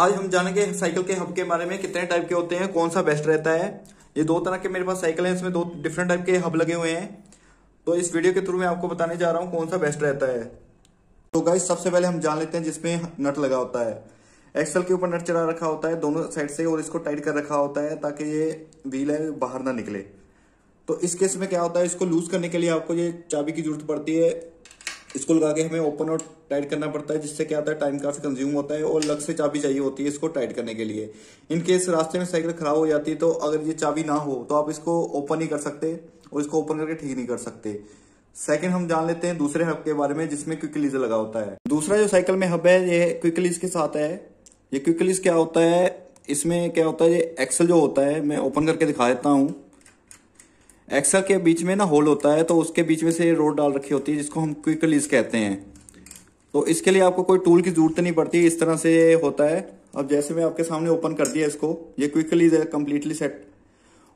आज हम जानेंगे साइकिल के हब के बारे में कितने टाइप के होते हैं कौन सा बेस्ट रहता है ये दो तरह के मेरे पास साइकिल हैं इसमें दो डिफरेंट टाइप के हब लगे हुए हैं तो इस वीडियो के थ्रू मैं आपको बताने जा रहा हूँ कौन सा बेस्ट रहता है तो गाइस सबसे पहले हम जान लेते हैं जिसमें नट लगा होता है एक्सल के ऊपर नट चढ़ा रखा होता है दोनों साइड से और इसको टाइट कर रखा होता है ताकि ये व्हील है बाहर ना निकले तो इस केस में क्या होता है इसको लूज करने के लिए आपको ये चाबी की जरूरत पड़ती है इसको लगा के हमें ओपन और टाइट करना पड़ता है जिससे क्या होता है टाइम काफ़ी कंज्यूम होता है और लग से चाबी चाहिए होती है इसको टाइट करने के लिए इन केस रास्ते में साइकिल खराब हो जाती है तो अगर ये चाबी ना हो तो आप इसको ओपन नहीं कर सकते और इसको ओपन करके ठीक नहीं कर सकते सेकेंड हम जान लेते हैं दूसरे हब के बारे में जिसमें क्विकलीज लगा होता है दूसरा जो साइकिल में हब है ये क्विकलीज के साथ है ये क्विकलीज क्या होता है इसमें क्या होता है ये एक्सल जो होता है मैं ओपन करके दिखा देता हूँ एक्सा के बीच में ना होल होता है तो उसके बीच में से रोड डाल रखी होती है जिसको हम क्विक रिलीज कहते हैं तो इसके लिए आपको कोई टूल की जरूरत नहीं पड़ती इस तरह से होता है अब जैसे मैं आपके सामने ओपन कर दिया इसको ये क्विक रिलीज है कम्प्लीटली सेट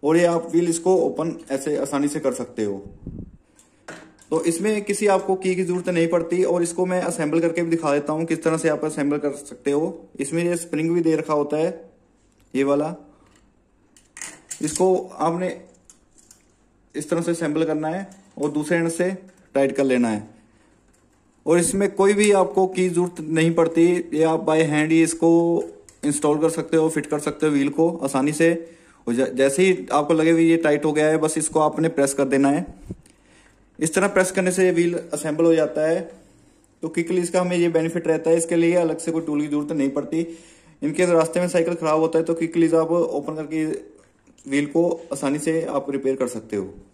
और ये आप व्हील इसको ओपन ऐसे आसानी से कर सकते हो तो इसमें किसी आपको की की जरूरत नहीं पड़ती और इसको मैं असेंबल करके भी दिखा देता हूँ किस तरह से आप असेंबल कर सकते हो इसमें ये स्प्रिंग भी दे रखा होता है ये वाला इसको आपने इस तरह से असेंबल करना है और दूसरे एंड से टाइट कर लेना है और इसमें कोई भी आपको की जरूरत नहीं पड़ती ये आप बाय हैंड ही इसको इंस्टॉल कर सकते हो फिट कर सकते हो व्हील को आसानी से जैसे ही आपको लगे हुए ये टाइट हो गया है बस इसको आपने प्रेस कर देना है इस तरह प्रेस करने से व्हील असेंबल हो जाता है तो क्विकली इसका हमें ये बेनिफिट रहता है इसके लिए अलग से कोई टूल की जरूरत नहीं पड़ती इनके रास्ते में साइकिल खराब होता है तो क्विकलीज आप ओपन करके व्हील को आसानी से आप रिपेयर कर सकते हो